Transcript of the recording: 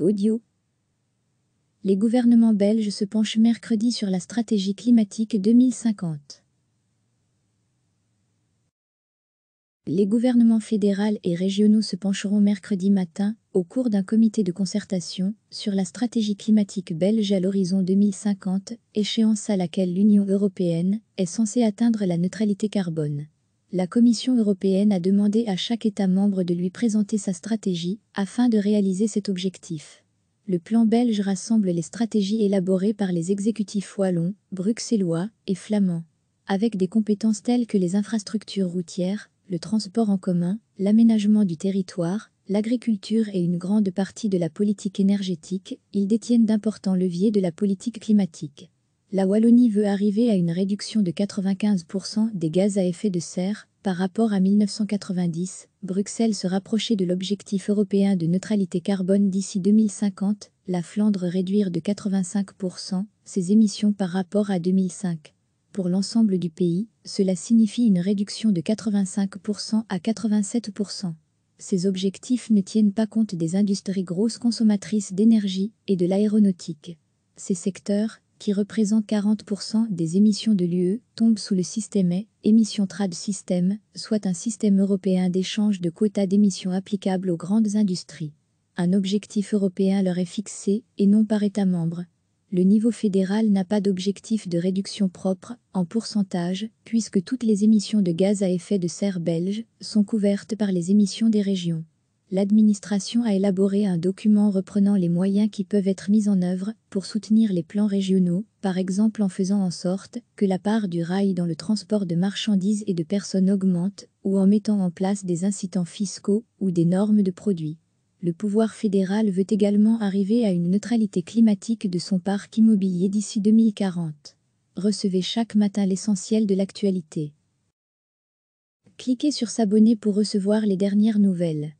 Audio. Les gouvernements belges se penchent mercredi sur la stratégie climatique 2050. Les gouvernements fédéral et régionaux se pencheront mercredi matin, au cours d'un comité de concertation, sur la stratégie climatique belge à l'horizon 2050, échéance à laquelle l'Union européenne est censée atteindre la neutralité carbone la Commission européenne a demandé à chaque État membre de lui présenter sa stratégie afin de réaliser cet objectif. Le plan belge rassemble les stratégies élaborées par les exécutifs wallons, bruxellois et flamands. Avec des compétences telles que les infrastructures routières, le transport en commun, l'aménagement du territoire, l'agriculture et une grande partie de la politique énergétique, ils détiennent d'importants leviers de la politique climatique la Wallonie veut arriver à une réduction de 95% des gaz à effet de serre par rapport à 1990, Bruxelles se rapprocher de l'objectif européen de neutralité carbone d'ici 2050, la Flandre réduire de 85% ses émissions par rapport à 2005. Pour l'ensemble du pays, cela signifie une réduction de 85% à 87%. Ces objectifs ne tiennent pas compte des industries grosses consommatrices d'énergie et de l'aéronautique. Ces secteurs qui représente 40% des émissions de l'UE, tombe sous le système E, émission trad System, soit un système européen d'échange de quotas d'émissions applicables aux grandes industries. Un objectif européen leur est fixé, et non par État membre. Le niveau fédéral n'a pas d'objectif de réduction propre, en pourcentage, puisque toutes les émissions de gaz à effet de serre belges sont couvertes par les émissions des régions l'administration a élaboré un document reprenant les moyens qui peuvent être mis en œuvre pour soutenir les plans régionaux, par exemple en faisant en sorte que la part du rail dans le transport de marchandises et de personnes augmente, ou en mettant en place des incitants fiscaux ou des normes de produits. Le pouvoir fédéral veut également arriver à une neutralité climatique de son parc immobilier d'ici 2040. Recevez chaque matin l'essentiel de l'actualité cliquez sur s'abonner pour recevoir les dernières nouvelles.